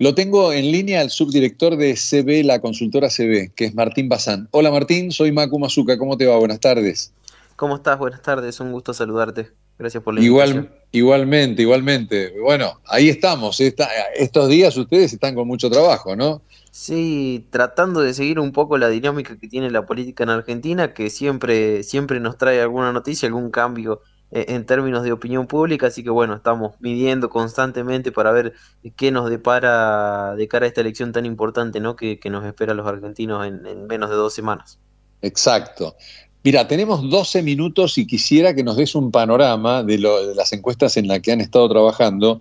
Lo tengo en línea al subdirector de CB, la consultora CB, que es Martín Bazán. Hola Martín, soy Macu Mazuca, ¿cómo te va? Buenas tardes. ¿Cómo estás? Buenas tardes, un gusto saludarte. Gracias por la Igual, invitación. Igualmente, igualmente. Bueno, ahí estamos. estos días ustedes están con mucho trabajo, ¿no? Sí, tratando de seguir un poco la dinámica que tiene la política en Argentina, que siempre, siempre nos trae alguna noticia, algún cambio eh, en términos de opinión pública, así que bueno, estamos midiendo constantemente para ver qué nos depara de cara a esta elección tan importante ¿no? que, nos espera a los argentinos en, menos de dos semanas. Exacto. Mira, tenemos 12 minutos y quisiera que nos des un panorama de, las encuestas en las que han estado trabajando.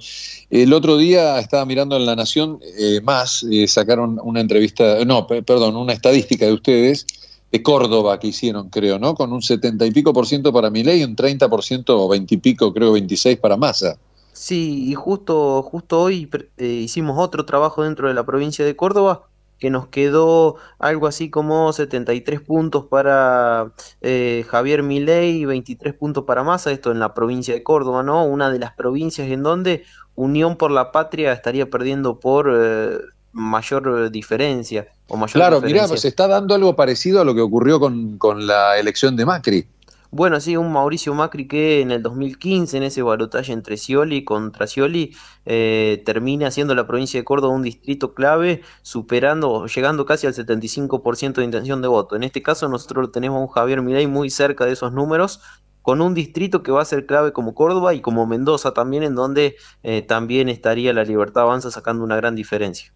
El otro día estaba mirando en La Nación, eh, más, eh, sacaron una entrevista, no, perdón, una estadística de ustedes de Córdoba que hicieron, creo, ¿no? Con un 70 y pico por ciento para Milei y un 30 por ciento o 20 pico, creo 26 para Massa. Sí, y justo, justo hoy eh, hicimos otro trabajo dentro de la provincia de Córdoba que nos quedó algo así como 73 puntos para eh, Javier Milei y 23 puntos para Massa, esto en la provincia de Córdoba, ¿no? Una de las provincias en donde Unión por la Patria estaría perdiendo por... Eh, mayor eh, diferencia o mayor Claro, mira, se está dando algo parecido a lo que ocurrió con, la elección de Macri. Bueno, sí, un Mauricio Macri que en el 2015, en ese balotaje entre Scioli contra Scioli, eh, termina haciendo la provincia de Córdoba un distrito clave, superando, llegando casi al 75% de intención de voto. En este caso, nosotros tenemos a un Javier Milei muy cerca de esos números, con un distrito que va a ser clave como Córdoba y como Mendoza también, en donde eh, también estaría la Libertad Avanza sacando una gran diferencia.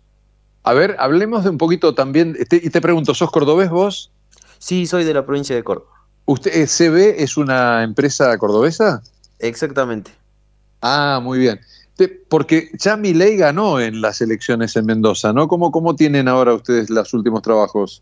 A ver, hablemos de un poquito también, este, y te pregunto, ¿sos cordobés vos? Sí, soy de la provincia de Córdoba. ¿Usted, eh, CB es una empresa cordobesa? Exactamente. Ah, muy bien. porque ya Ley ganó en las elecciones en Mendoza, ¿no? ¿Cómo, ¿Cómo tienen ahora ustedes los últimos trabajos?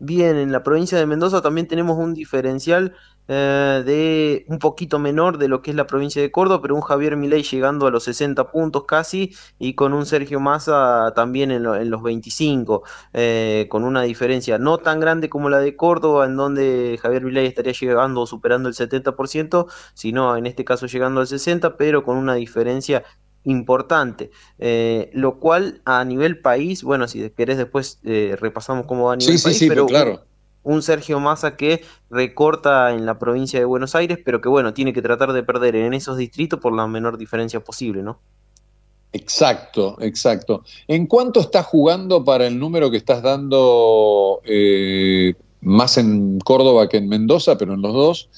Bien, en la provincia de Mendoza también tenemos un diferencial eh, de un poquito menor de lo que es la provincia de Córdoba, pero un Javier Milei llegando a los 60 puntos casi y con un Sergio Massa también en, los 25, eh, con una diferencia no tan grande como la de Córdoba, en donde Javier Milei estaría llegando o superando el 70%, sino en este caso llegando al 60%, pero con una diferencia importante, eh, lo cual a nivel país, bueno, si querés después eh, repasamos cómo va a nivel país, sí, sí, pero pues, claro. Un, Sergio Massa que recorta en la provincia de Buenos Aires, pero que bueno, tiene que tratar de perder en esos distritos por la menor diferencia posible, ¿no? Exacto, exacto. ¿En cuánto estás jugando para el número que estás dando eh, más en Córdoba que en Mendoza, pero en los dos?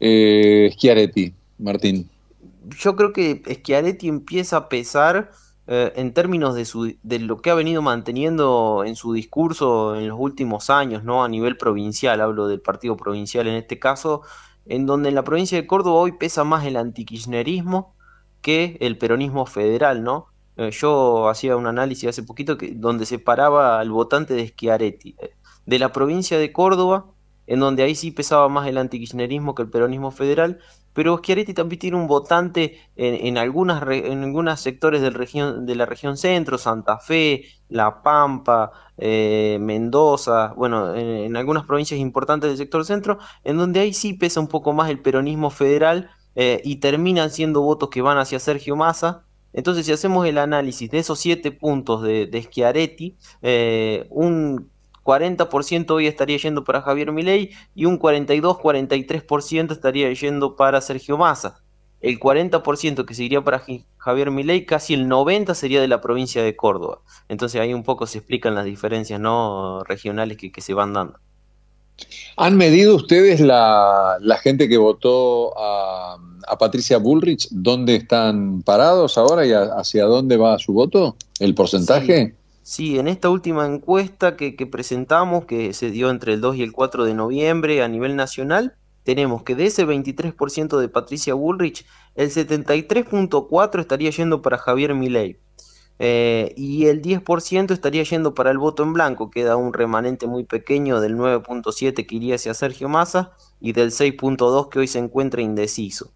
Eh, Schiaretti, Martín yo creo que Schiaretti empieza a pesar eh, en términos de, de lo que ha venido manteniendo en su discurso en los últimos años, ¿no? A nivel provincial, hablo del partido provincial en este caso, en donde en la provincia de Córdoba hoy pesa más el antikirchnerismo que el peronismo federal, ¿no? Eh, yo hacía un análisis hace poquito que, donde separaba al votante de Schiaretti. Eh, de la provincia de Córdoba, en donde ahí sí pesaba más el antikirchnerismo que el peronismo federal, pero Schiaretti también tiene un votante en, algunas en algunos sectores de la región centro, Santa Fe, La Pampa, eh, Mendoza, bueno, en, algunas provincias importantes del sector centro, en donde ahí sí pesa un poco más el peronismo federal eh, y terminan siendo votos que van hacia Sergio Massa. Entonces, si hacemos el análisis de esos siete puntos de, de Schiaretti, eh, un 40% hoy estaría yendo para Javier Milei y un 42-43% estaría yendo para Sergio Massa. El 40% que seguiría para Javier Milei, casi el 90% sería de la provincia de Córdoba. Entonces ahí un poco se explican las diferencias no regionales que, se van dando. ¿Han medido ustedes la, gente que votó a, Patricia Bullrich? ¿Dónde están parados ahora y hacia dónde va su voto? ¿El porcentaje? Sí, en esta última encuesta que, presentamos, que se dio entre el 2 y el 4 de noviembre a nivel nacional, tenemos que de ese 23% de Patricia Bullrich, el 73.4% estaría yendo para Javier Milei. Eh, y el 10% estaría yendo para el voto en blanco, queda un remanente muy pequeño del 9.7 que iría hacia Sergio Massa y del 6.2 que hoy se encuentra indeciso.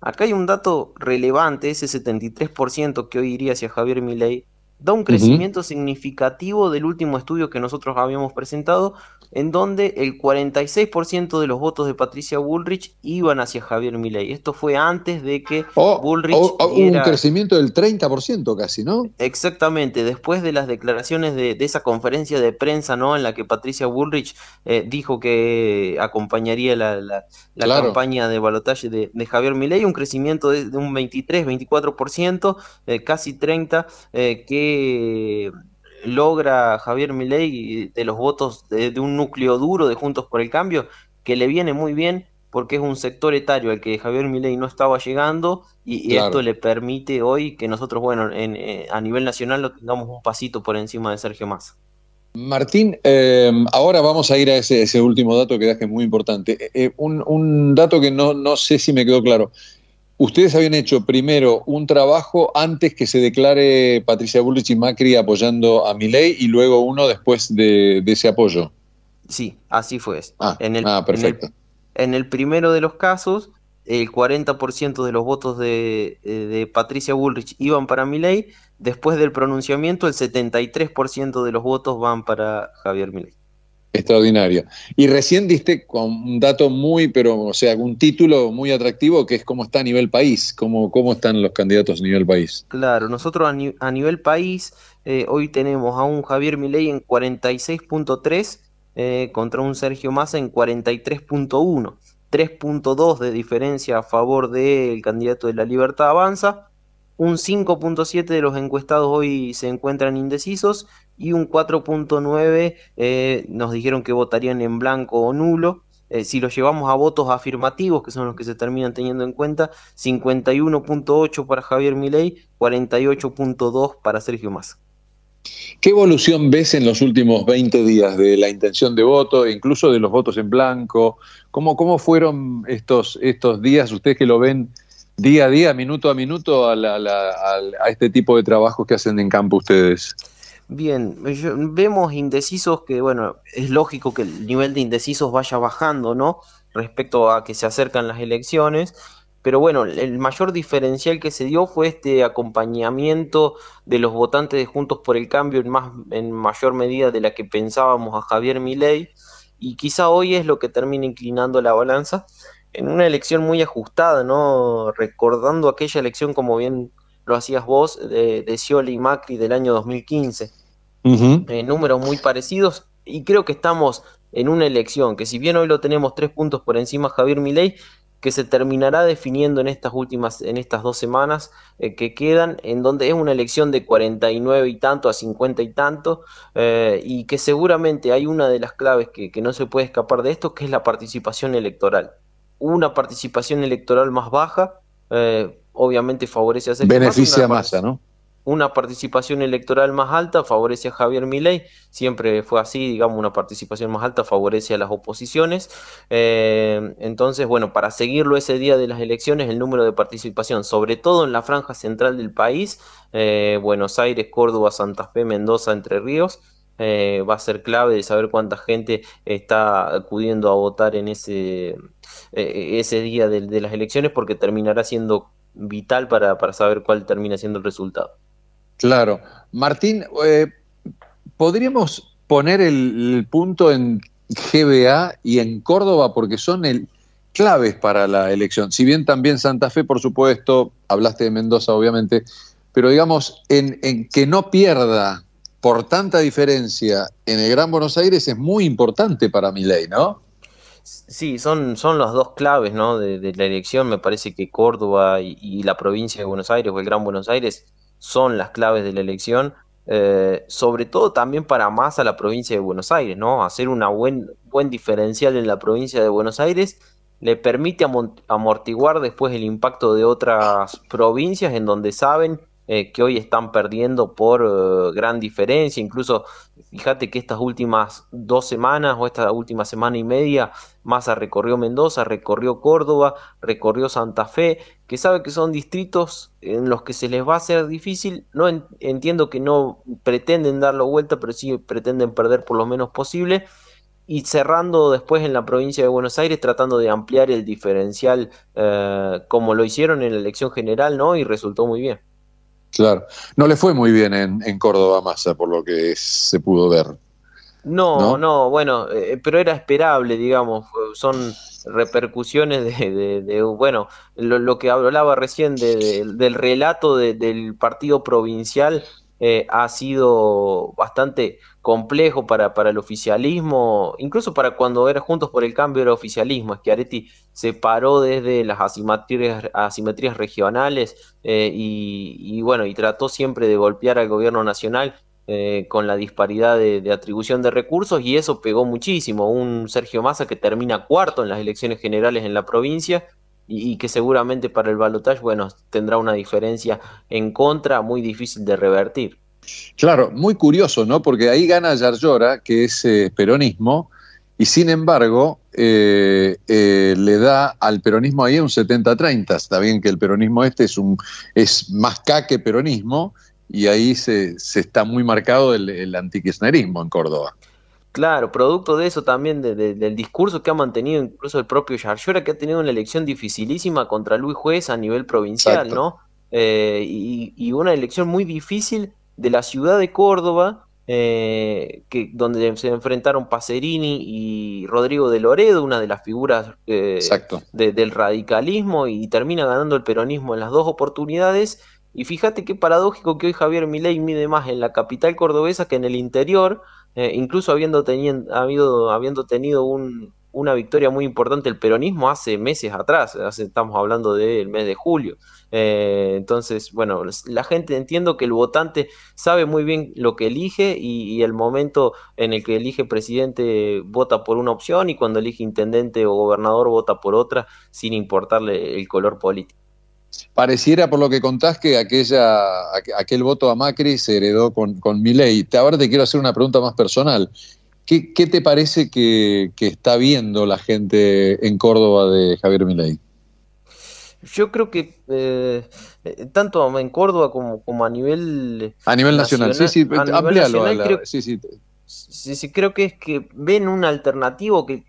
Acá hay un dato relevante, ese 73% que hoy iría hacia Javier Milei, da un crecimiento significativo del último estudio que nosotros habíamos presentado, en donde el 46% de los votos de Patricia Bullrich iban hacia Javier Milei. Esto fue antes de que oh, oh, Bullrich... Oh, un crecimiento del 30% casi, ¿no? Exactamente, después de las declaraciones de, esa conferencia de prensa, ¿no? En la que Patricia Bullrich eh, dijo que acompañaría la, campaña de balotaje de, Javier Milei, un crecimiento de, un 23, 24%, eh, casi 30%, eh, que logra Javier Milei de los votos de, un núcleo duro de Juntos por el Cambio, que le viene muy bien porque es un sector etario al que Javier Milei no estaba llegando y, esto le permite hoy que nosotros, bueno, eh, a nivel nacional lo tengamos un pasito por encima de Sergio Massa. Martín, eh, ahora vamos a ir a ese, último dato que es muy importante. Eh, un, dato que no sé si me quedó claro. Ustedes habían hecho primero un trabajo antes que se declare Patricia Bullrich y Macri apoyando a Milei y luego uno después de, ese apoyo. Sí, así fue. Ah, ah, en el, perfecto. En el, primero de los casos, el 40% de los votos eh, de, Patricia Bullrich iban para Milei. Después del pronunciamiento, el 73% de los votos van para Javier Milei. Extraordinario. Y recién diste con un dato muy, pero, o sea, un título muy atractivo que es cómo está a nivel país, cómo, cómo están los candidatos a nivel país. Claro, nosotros a, nivel país eh, hoy tenemos a un Javier Milei en 46.3 eh, contra un Sergio Massa en 43.1, 3.2 de diferencia a favor del candidato de la Libertad Avanza un 5.7 de los encuestados hoy se encuentran indecisos y un 4.9 eh, nos dijeron que votarían en blanco o nulo. Eh, si los llevamos a votos afirmativos, que son los que se terminan teniendo en cuenta, 51.8 para Javier Milei, 48.2 para Sergio Massa. ¿Qué evolución ves en los últimos 20 días de la intención de voto, incluso de los votos en blanco? ¿Cómo, cómo fueron estos, estos días, ustedes que lo ven día a día, minuto a minuto, a, este tipo de trabajos que hacen en campo ustedes? Bien, vemos indecisos que, bueno, es lógico que el nivel de indecisos vaya bajando, ¿no? Respecto a que se acercan las elecciones, pero bueno, el mayor diferencial que se dio fue este acompañamiento de los votantes de Juntos por el Cambio en, más, en mayor medida de la que pensábamos a Javier Milei, y quizá hoy es lo que termina inclinando la balanza, en una elección muy ajustada, ¿no? Recordando aquella elección, como bien lo hacías vos, de, de y Macri del año 2015. Eh, números muy parecidos y creo que estamos en una elección que si bien hoy lo tenemos tres puntos por encima Javier Milei, que se terminará definiendo en estas últimas, en estas dos semanas eh, que quedan, en donde es una elección de 49 y tanto a 50 y tanto, eh, y que seguramente hay una de las claves que no se puede escapar de esto, que es la participación electoral una participación electoral más baja, eh, obviamente favorece a Sergio Beneficia masa, ¿no? Una participación electoral más alta favorece a Javier Milei, siempre fue así, digamos, una participación más alta favorece a las oposiciones. Eh, entonces, bueno, para seguirlo ese día de las elecciones, el número de participación, sobre todo en la franja central del país, eh, Buenos Aires, Córdoba, Santa Fe, Mendoza, Entre Ríos, eh, va a ser clave de saber cuánta gente está acudiendo a votar en ese, eh, ese día de, las elecciones, porque terminará siendo vital para, saber cuál termina siendo el resultado. Claro. Martín, eh, ¿podríamos poner el, punto en GBA y en Córdoba porque son el, claves para la elección? Si bien también Santa Fe, por supuesto, hablaste de Mendoza, obviamente, pero digamos, en, en que no pierda por tanta diferencia en el Gran Buenos Aires es muy importante para mi ley, ¿no? Sí, son, son las dos claves ¿no? de, la elección. Me parece que Córdoba y, la provincia de Buenos Aires o el Gran Buenos Aires son las claves de la elección, eh, sobre todo también para más a la provincia de Buenos Aires, ¿no? Hacer un buen, buen diferencial en la provincia de Buenos Aires le permite amortiguar después el impacto de otras provincias en donde saben eh, que hoy están perdiendo por eh, gran diferencia. Incluso, fíjate que estas últimas dos semanas o esta última semana y media, Massa recorrió Mendoza, recorrió Córdoba, recorrió Santa Fe, que sabe que son distritos en los que se les va a hacer difícil. No entiendo que no pretenden darlo vuelta, pero sí pretenden perder por lo menos posible. Y cerrando después en la provincia de Buenos Aires, tratando de ampliar el diferencial eh, como lo hicieron en la elección general, ¿no? Y resultó muy bien. Claro. No le fue muy bien en, Córdoba Massa, por lo que se pudo ver. No, no, bueno, eh, pero era esperable, digamos. Son repercusiones de, bueno, lo, que hablaba recién del relato del partido provincial eh, ha sido bastante complejo para, para, el oficialismo, incluso para cuando era Juntos por el Cambio era oficialismo. Schiaretti se paró desde las asimetrías, regionales eh, y, bueno, y trató siempre de golpear al gobierno nacional. Eh, con la disparidad de, atribución de recursos y eso pegó muchísimo. Un Sergio Massa que termina cuarto en las elecciones generales en la provincia y, que seguramente para el balotaje, bueno, tendrá una diferencia en contra muy difícil de revertir. Claro, muy curioso, ¿no? Porque ahí gana Yarlora, que es eh, peronismo, y sin embargo eh, eh, le da al peronismo ahí un 70-30. Está bien que el peronismo este es, un, es más K que peronismo, y ahí se, está muy marcado el, el antikirchnerismo en Córdoba. Claro, producto de eso también, del discurso que ha mantenido incluso el propio era que ha tenido una elección dificilísima contra Luis Juez a nivel provincial, ¿no? Eh, y, una elección muy difícil de la ciudad de Córdoba, eh, que, donde se enfrentaron Pacerini y Rodrigo de Loredo, una de las figuras eh, del radicalismo, y termina ganando el peronismo en las dos oportunidades. Y fíjate qué paradójico que hoy Javier Milei mide más en la capital cordobesa que en el interior, eh, incluso habiendo, habido, habiendo tenido una victoria muy importante el peronismo hace meses atrás, estamos hablando del mes de julio. Eh, entonces, bueno, la gente entiendo que el votante sabe muy bien lo que elige y, el momento en el que elige presidente vota por una opción y cuando elige intendente o gobernador vota por otra sin importarle el color político. Pareciera por lo que contás que aquella, aquel voto a Macri se heredó con, con Milei. Ahora te quiero hacer una pregunta más personal. ¿Qué, te parece que, está viendo la gente en Córdoba de Javier Milei? Yo creo que eh, eh, tanto en Córdoba como, a nivel a nivel nacional, sí, sí, amplialo. sí. sí, sí, creo que es que ven un alternativo que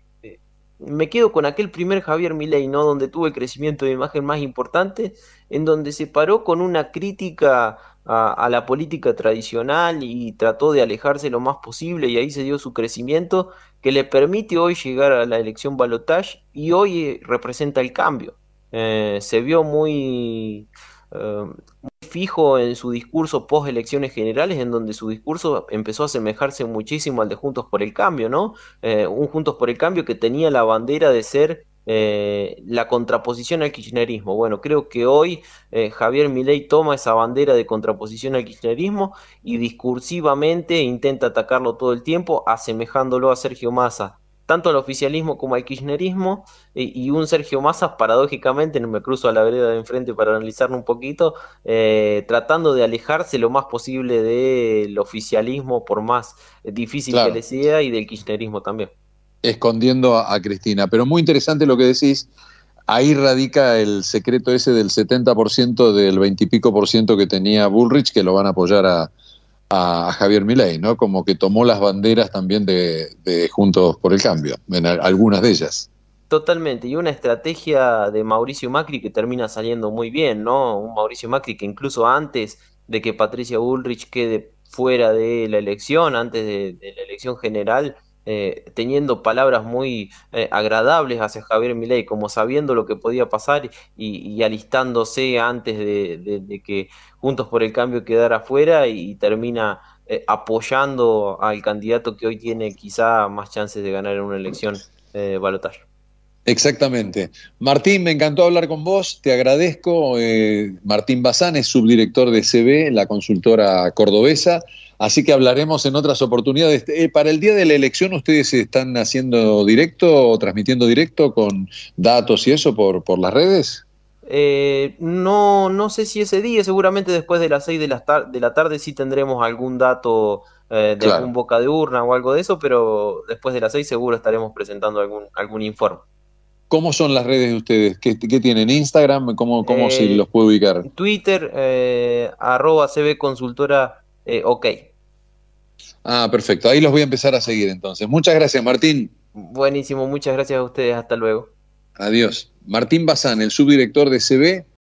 me quedo con aquel primer Javier Milei, ¿no? Donde tuvo el crecimiento de imagen más importante, en donde se paró con una crítica a, la política tradicional y trató de alejarse lo más posible y ahí se dio su crecimiento que le permite hoy llegar a la elección balotage y hoy eh, representa el cambio. Eh, se vio muy... Eh, fijo en su discurso post elecciones generales, en donde su discurso empezó a asemejarse muchísimo al de Juntos por el Cambio, ¿no? Eh, un Juntos por el Cambio que tenía la bandera de ser eh, la contraposición al kirchnerismo. Bueno, creo que hoy eh, Javier Milei toma esa bandera de contraposición al kirchnerismo y discursivamente intenta atacarlo todo el tiempo, asemejándolo a Sergio Massa tanto al oficialismo como al kirchnerismo, y, un Sergio Massas, paradójicamente, no me cruzo a la vereda de enfrente para analizarlo un poquito, eh, tratando de alejarse lo más posible del oficialismo, por más difícil que le sea, y del kirchnerismo también. Escondiendo a, a Cristina, pero muy interesante lo que decís. Ahí radica el secreto ese del 70% del 20 y pico por ciento que tenía Bullrich, que lo van a apoyar a, a Javier Milei, ¿no? Como que tomó las banderas también de, Juntos por el Cambio, en algunas de ellas. Totalmente, y una estrategia de Mauricio Macri que termina saliendo muy bien, ¿no? Un Mauricio Macri que incluso antes de que Patricia Bullrich quede fuera de la elección, antes de la elección general, eh, teniendo palabras muy eh, agradables hacia Javier Milei, como sabiendo lo que podía pasar y, alistándose antes de, que Juntos por el Cambio quedara afuera y, termina eh, apoyando al candidato que hoy tiene quizá más chances de ganar en una elección eh, Exactamente. Martín, me encantó hablar con vos, te agradezco. Martín Bazán es subdirector de CB, la consultora cordobesa. Así que hablaremos en otras oportunidades. Eh, para el día de la elección, ¿ustedes están haciendo directo o transmitiendo directo con datos y eso por, por las redes? Eh, no, no sé si ese día, seguramente después de las 6 de la, de la tarde sí tendremos algún dato eh, de algún boca de urna o algo de eso, pero después de las 6 seguro estaremos presentando algún, algún informe. ¿Cómo son las redes de ustedes? ¿Qué, tienen? ¿Instagram? ¿Cómo, se los puede ubicar? Twitter, arroba CB eh, ok. Ah, perfecto. Ahí los voy a empezar a seguir entonces. Muchas gracias, Martín. Buenísimo, muchas gracias a ustedes. Hasta luego. Adiós. Martín Bazán, el subdirector de CB,